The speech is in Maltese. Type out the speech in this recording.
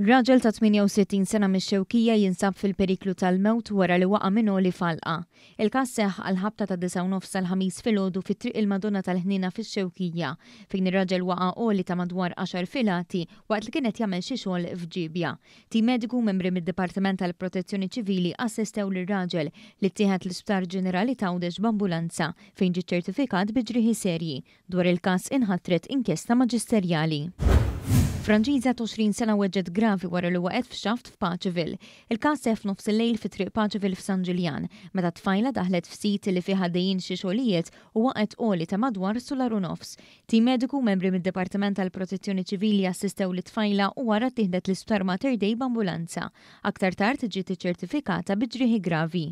Raġel ta' 68 sena mix-xewkija jinsab fil-periklu tal-mewt wara li waqa' minnu li falqa. Il-każ seħ għal-ħabta ta' 9 sal-ħamis filgħodu fit-triq il-Madonna tal-ħnina fix-xewkija fejn ir-raġel waqa' li ta' madwar 10 filati waqt li kienet jagħmel xi xogħol f'ġibja. Tim mediku membri mid-Dipartiment tal-Protezzjoni Ċivili assistew lir-raġel li ttieħed l-Isptar Ġenerali T'Għawdex b'ambulanza fejn ġiet ċertifikat bi ġrieħi serji dwar il-każ inħatret inkjesta maġisterjali. Franġiza 20 sena weġġet gravi wara li waqgħet f'xaft f'Paċivil. Il-każ sef nofs il-lejl fi triq Paċivil f'San Ġiljan, meta tfajla daħlet f'sit li fi ħaddejjin xi xogħlijiet u waqgħet qoli ta' madwar sularu nofs. Tim mediku membri mid-Dipartiment tal-Protezzjoni Ċivili assistew li tfajla u wara tieħdet l-isptar Mater Dei b'ambulanza. Aktar tard ġiet iċċertifikata bi gravi.